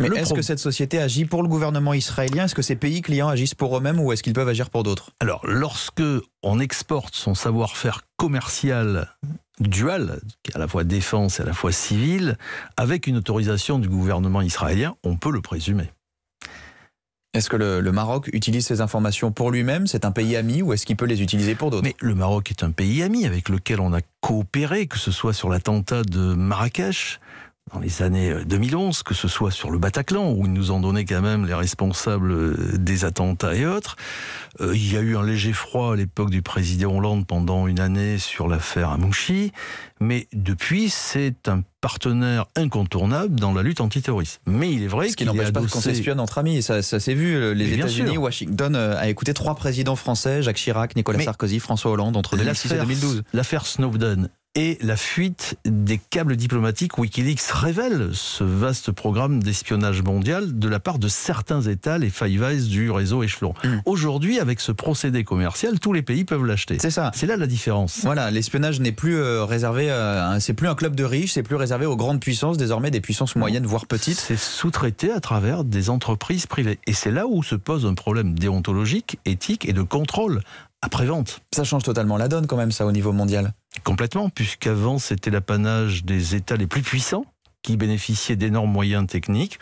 Mais est-ce que cette société agit pour le gouvernement israélien Est-ce que ces pays clients agissent pour eux-mêmes ou est-ce qu'ils peuvent agir pour d'autres Alors, lorsque on exporte son savoir-faire commercial dual, à la fois défense et à la fois civile, avec une autorisation du gouvernement israélien, on peut le présumer. Est-ce que le, le, Maroc utilise ces informations pour lui-même C'est un pays ami ou est-ce qu'il peut les utiliser pour d'autres Mais le Maroc est un pays ami avec lequel on a coopéré, que ce soit sur l'attentat de Marrakech, dans les années 2011, euh, que ce soit sur le Bataclan, où ils nous ont donné quand même les responsables euh, des attentats et autres. Euh, il y a eu un léger froid à l'époque du président Hollande pendant une année sur l'affaire Amouchi, mais depuis, c'est un partenaire incontournable dans la lutte antiterroriste. Mais il est vrai qu'il n'empêche pas qu'on s'espionne entre amis. Ça, ça s'est vu. Les États-Unis, Washington a écouté trois présidents français Jacques Chirac, Nicolas Sarkozy, François Hollande entre 2006 et 2012. L'affaire Snowden et la fuite des câbles diplomatiques. Wikileaks révèle ce vaste programme d'espionnage mondial de la part de certains États, les Five Eyes du réseau Échelon. Mm. Aujourd'hui, avec ce procédé commercial, tous les pays peuvent l'acheter. C'est ça. C'est là la différence. Voilà, l'espionnage n'est plus euh, réservé, euh, c'est plus un club de riches, c'est plus réservé aux grandes puissances, désormais des puissances moyennes, voire petites. C'est sous-traité à travers des entreprises privées. Et c'est là où se pose un problème déontologique, éthique et de contrôle après-vente. Ça change totalement la donne quand même, ça, au niveau mondial. Complètement, puisqu'avant c'était l'apanage des États les plus puissants qui bénéficiaient d'énormes moyens techniques.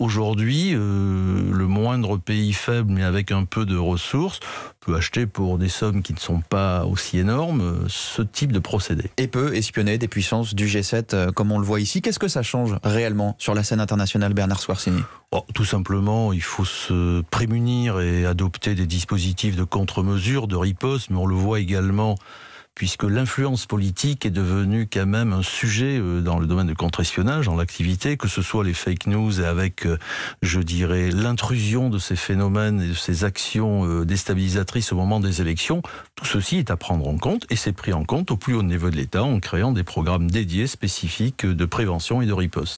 Aujourd'hui, euh, le moindre pays faible, mais avec un peu de ressources, peut acheter pour des sommes qui ne sont pas aussi énormes euh, ce type de procédé. Et peut espionner des puissances du G7, euh, comme on le voit ici. Qu'est-ce que ça change réellement sur la scène internationale, Bernard Swarcini oh, Tout simplement, il faut se prémunir et adopter des dispositifs de contre-mesure, de riposte, mais on le voit également puisque l'influence politique est devenue quand même un sujet euh, dans le domaine de contre-espionnage, dans l'activité, que ce soit les fake news et avec, euh, je dirais, l'intrusion de ces phénomènes et de ces actions euh, déstabilisatrices au moment des élections. Tout ceci est à prendre en compte et c'est pris en compte au plus haut niveau de l'État en créant des programmes dédiés spécifiques de prévention et de riposte.